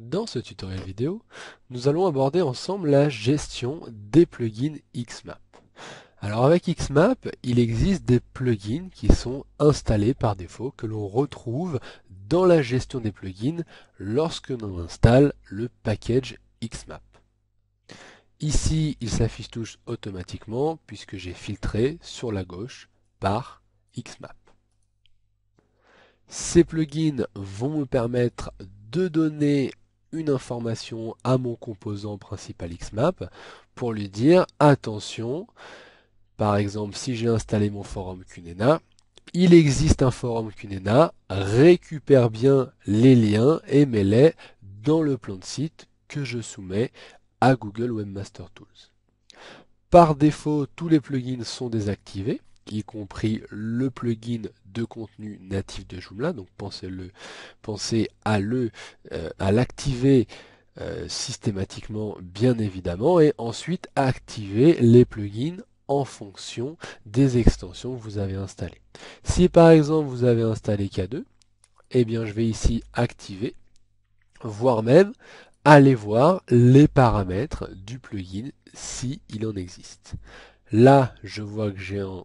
Dans ce tutoriel vidéo, nous allons aborder ensemble la gestion des plugins Xmap. Alors avec Xmap, il existe des plugins qui sont installés par défaut, que l'on retrouve dans la gestion des plugins lorsque l'on installe le package Xmap. Ici, il s'affiche touche automatiquement puisque j'ai filtré sur la gauche par Xmap. Ces plugins vont me permettre de donner une information à mon composant principal XMAP pour lui dire attention, par exemple si j'ai installé mon forum Cunena, il existe un forum Cunena, récupère bien les liens et mets-les dans le plan de site que je soumets à Google Webmaster Tools. Par défaut, tous les plugins sont désactivés, y compris le plugin de contenu natif de Joomla. Donc pensez, le, pensez à le euh, à l'activer euh, systématiquement bien évidemment et ensuite activer les plugins en fonction des extensions que vous avez installées. Si par exemple vous avez installé K2, eh bien je vais ici activer, voire même aller voir les paramètres du plugin si en existe. Là, je vois que j'ai un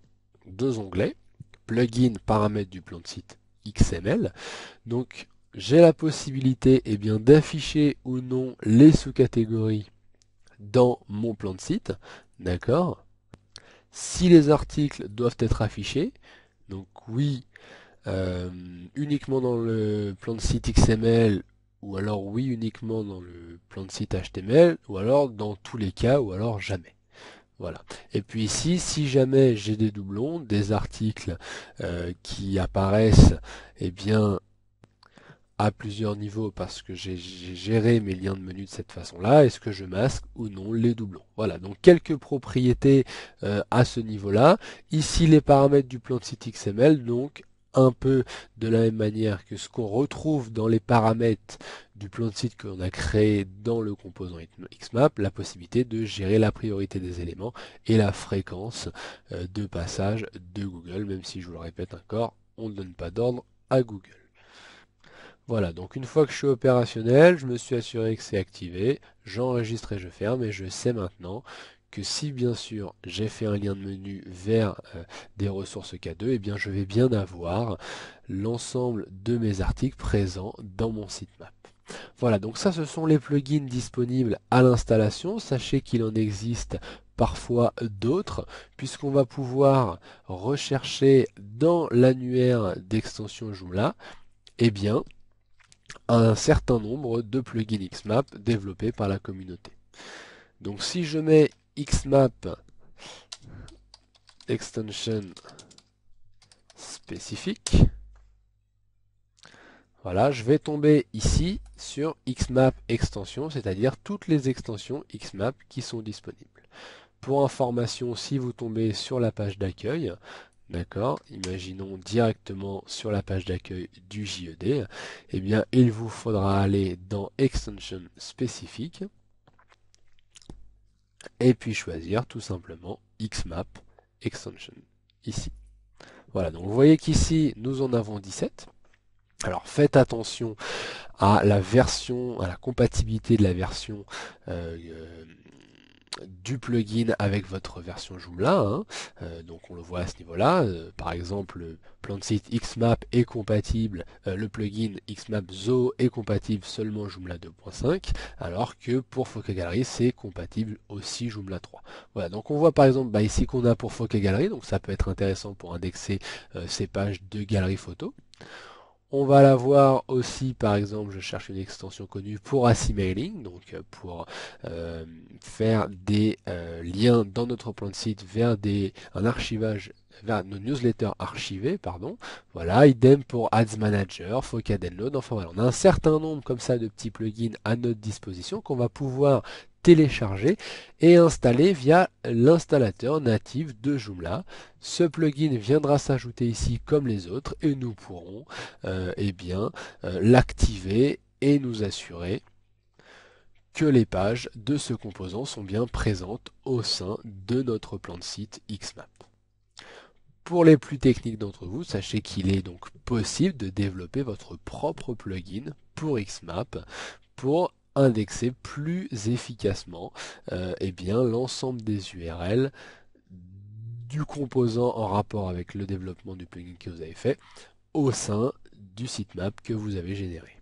deux onglets, plugin, paramètres du plan de site XML. Donc j'ai la possibilité et eh bien d'afficher ou non les sous-catégories dans mon plan de site, d'accord Si les articles doivent être affichés, donc oui, euh, uniquement dans le plan de site XML, ou alors oui, uniquement dans le plan de site HTML, ou alors dans tous les cas, ou alors jamais. Voilà. Et puis ici, si jamais j'ai des doublons, des articles euh, qui apparaissent, eh bien, à plusieurs niveaux parce que j'ai géré mes liens de menu de cette façon-là. Est-ce que je masque ou non les doublons Voilà, donc quelques propriétés euh, à ce niveau-là. Ici, les paramètres du plan de site XML, donc un peu de la même manière que ce qu'on retrouve dans les paramètres du plan de site qu'on a créé dans le composant XMAP, la possibilité de gérer la priorité des éléments et la fréquence euh, de passage de Google, même si je vous le répète encore, on ne donne pas d'ordre à Google. Voilà, donc une fois que je suis opérationnel, je me suis assuré que c'est activé, j'enregistre et je ferme et je sais maintenant que si bien sûr j'ai fait un lien de menu vers euh, des ressources K2, et eh bien je vais bien avoir l'ensemble de mes articles présents dans mon sitemap. Voilà, donc ça ce sont les plugins disponibles à l'installation. Sachez qu'il en existe parfois d'autres, puisqu'on va pouvoir rechercher dans l'annuaire d'extension Joomla, et eh bien, un certain nombre de plugins XMAP développés par la communauté. Donc si je mets xmap extension spécifique. Voilà, je vais tomber ici sur xmap extension, c'est-à-dire toutes les extensions xmap qui sont disponibles. Pour information, si vous tombez sur la page d'accueil, D'accord Imaginons directement sur la page d'accueil du JED. Eh bien, il vous faudra aller dans Extension spécifique et puis choisir tout simplement Xmap Extension ici. Voilà, donc vous voyez qu'ici, nous en avons 17. Alors faites attention à la version, à la compatibilité de la version euh, euh du plugin avec votre version Joomla. Hein. Euh, donc on le voit à ce niveau-là. Euh, par exemple, site Xmap est compatible, euh, le plugin Xmap Zoo est compatible seulement Joomla 2.5, alors que pour Focal Gallery, c'est compatible aussi Joomla 3. Voilà, donc on voit par exemple bah, ici qu'on a pour Focal Gallery, donc ça peut être intéressant pour indexer ces pages de galerie photo. On va la voir aussi, par exemple, je cherche une extension connue pour assimailing, donc euh, pour euh, faire des euh, liens dans notre plan de site vers des, un archivage nos newsletters archivés, pardon. Voilà, idem pour Ads Manager, Foca Download. Enfin voilà, on a un certain nombre comme ça de petits plugins à notre disposition qu'on va pouvoir télécharger et installer via l'installateur natif de Joomla. Ce plugin viendra s'ajouter ici comme les autres et nous pourrons euh, eh bien euh, l'activer et nous assurer que les pages de ce composant sont bien présentes au sein de notre plan de site XMAP. Pour les plus techniques d'entre vous, sachez qu'il est donc possible de développer votre propre plugin pour XMAP pour indexer plus efficacement euh, eh l'ensemble des URL du composant en rapport avec le développement du plugin que vous avez fait au sein du sitemap que vous avez généré.